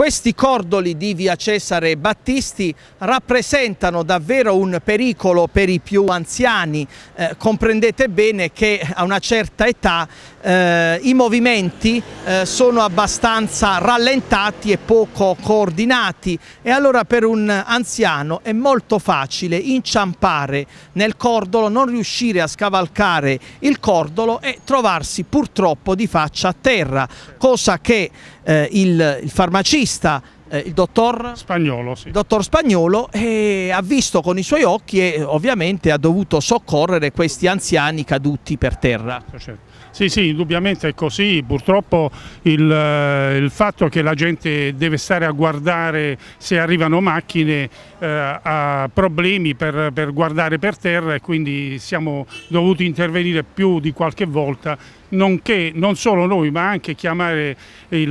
Questi cordoli di via Cesare Battisti rappresentano davvero un pericolo per i più anziani. Eh, comprendete bene che a una certa età eh, i movimenti eh, sono abbastanza rallentati e poco coordinati e allora per un anziano è molto facile inciampare nel cordolo, non riuscire a scavalcare il cordolo e trovarsi purtroppo di faccia a terra, cosa che eh, il, il farmacista está eh, il dottor Spagnolo, sì. dottor Spagnolo eh, ha visto con i suoi occhi e ovviamente ha dovuto soccorrere questi anziani caduti per terra. Certo, certo. Sì, sì, indubbiamente è così. Purtroppo il, eh, il fatto che la gente deve stare a guardare se arrivano macchine eh, ha problemi per, per guardare per terra e quindi siamo dovuti intervenire più di qualche volta nonché non solo noi ma anche chiamare eh,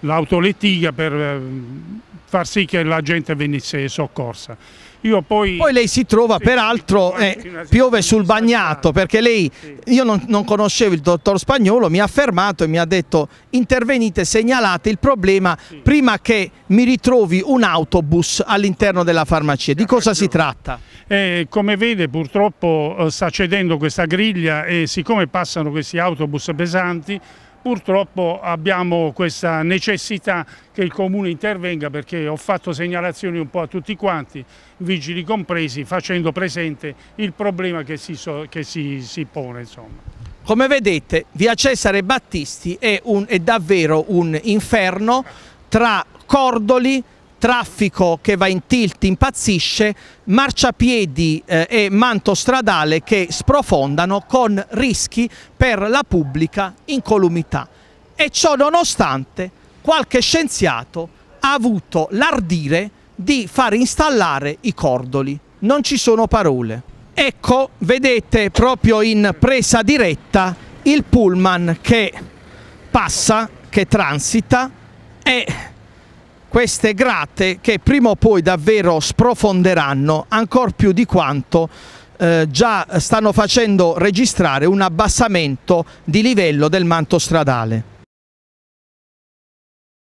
l'autolettiga per eh, far sì che la gente venisse soccorsa. Poi... poi... lei si trova, sì, peraltro, eh, piove sul bagnato perché lei, sì. io non, non, conoscevo il dottor Spagnolo, mi ha fermato e mi ha detto intervenite, segnalate il problema sì. prima che mi ritrovi un autobus all'interno della farmacia. Di eh, cosa si tratta? Eh, come vede purtroppo eh, sta cedendo questa griglia e siccome passano questi autobus pesanti Purtroppo abbiamo questa necessità che il Comune intervenga perché ho fatto segnalazioni un po' a tutti quanti, vigili compresi, facendo presente il problema che si, so, che si, si pone. Insomma. Come vedete via Cesare Battisti è, un, è davvero un inferno tra cordoli, traffico che va in tilt, impazzisce, marciapiedi eh, e manto stradale che sprofondano con rischi per la pubblica incolumità. E ciò nonostante qualche scienziato ha avuto l'ardire di far installare i cordoli. Non ci sono parole. Ecco, vedete proprio in presa diretta il pullman che passa, che transita e queste gratte che prima o poi davvero sprofonderanno ancora più di quanto eh, già stanno facendo registrare un abbassamento di livello del manto stradale.